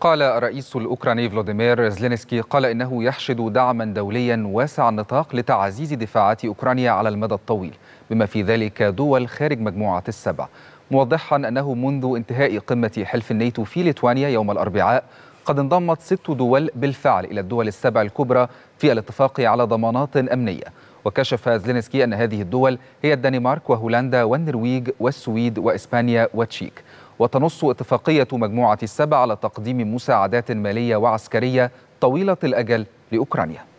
قال الرئيس الأوكراني فلاديمير زلينسكي قال إنه يحشد دعما دوليا واسع النطاق لتعزيز دفاعات أوكرانيا على المدى الطويل بما في ذلك دول خارج مجموعة السبع موضحا أنه منذ انتهاء قمة حلف الناتو في ليتوانيا يوم الأربعاء قد انضمت ست دول بالفعل إلى الدول السبع الكبرى في الاتفاق على ضمانات أمنية وكشف زلينسكي أن هذه الدول هي الدنمارك وهولندا والنرويج والسويد وإسبانيا وتشيك وتنص اتفاقية مجموعة السبع على تقديم مساعدات مالية وعسكرية طويلة الأجل لأوكرانيا